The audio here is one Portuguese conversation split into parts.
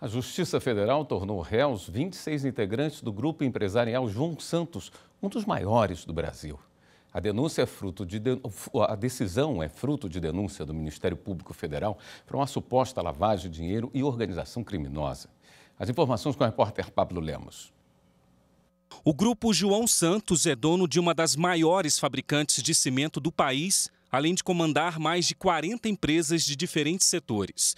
A Justiça Federal tornou réus 26 integrantes do grupo empresarial João Santos, um dos maiores do Brasil. A, denúncia é fruto de, a decisão é fruto de denúncia do Ministério Público Federal para uma suposta lavagem de dinheiro e organização criminosa. As informações com o repórter Pablo Lemos. O grupo João Santos é dono de uma das maiores fabricantes de cimento do país, além de comandar mais de 40 empresas de diferentes setores.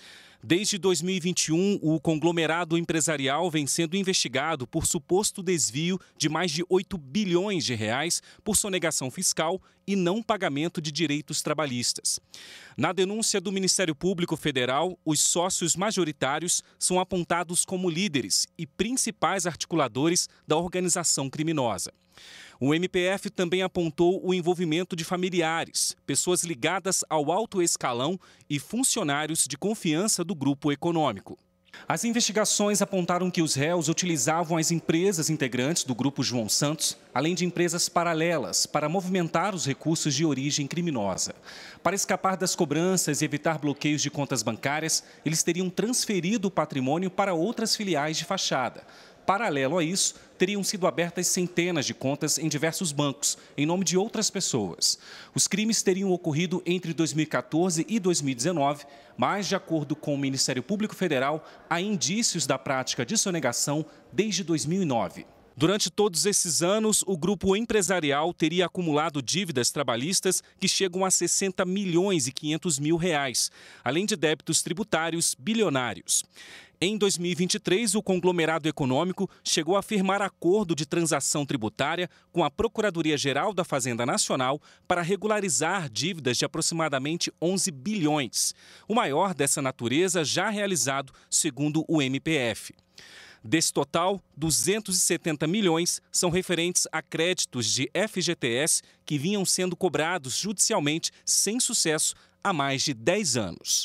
Desde 2021, o conglomerado empresarial vem sendo investigado por suposto desvio de mais de 8 bilhões de reais por sonegação fiscal e não pagamento de direitos trabalhistas. Na denúncia do Ministério Público Federal, os sócios majoritários são apontados como líderes e principais articuladores da organização criminosa. O MPF também apontou o envolvimento de familiares, pessoas ligadas ao alto escalão e funcionários de confiança do grupo econômico. As investigações apontaram que os réus utilizavam as empresas integrantes do grupo João Santos, além de empresas paralelas, para movimentar os recursos de origem criminosa. Para escapar das cobranças e evitar bloqueios de contas bancárias, eles teriam transferido o patrimônio para outras filiais de fachada. Paralelo a isso, teriam sido abertas centenas de contas em diversos bancos, em nome de outras pessoas. Os crimes teriam ocorrido entre 2014 e 2019, mas, de acordo com o Ministério Público Federal, há indícios da prática de sonegação desde 2009. Durante todos esses anos, o grupo empresarial teria acumulado dívidas trabalhistas que chegam a 60 milhões e 500 mil reais, além de débitos tributários bilionários. Em 2023, o conglomerado econômico chegou a firmar acordo de transação tributária com a Procuradoria-Geral da Fazenda Nacional para regularizar dívidas de aproximadamente 11 bilhões, o maior dessa natureza já realizado, segundo o MPF. Desse total, 270 milhões são referentes a créditos de FGTS que vinham sendo cobrados judicialmente sem sucesso há mais de 10 anos.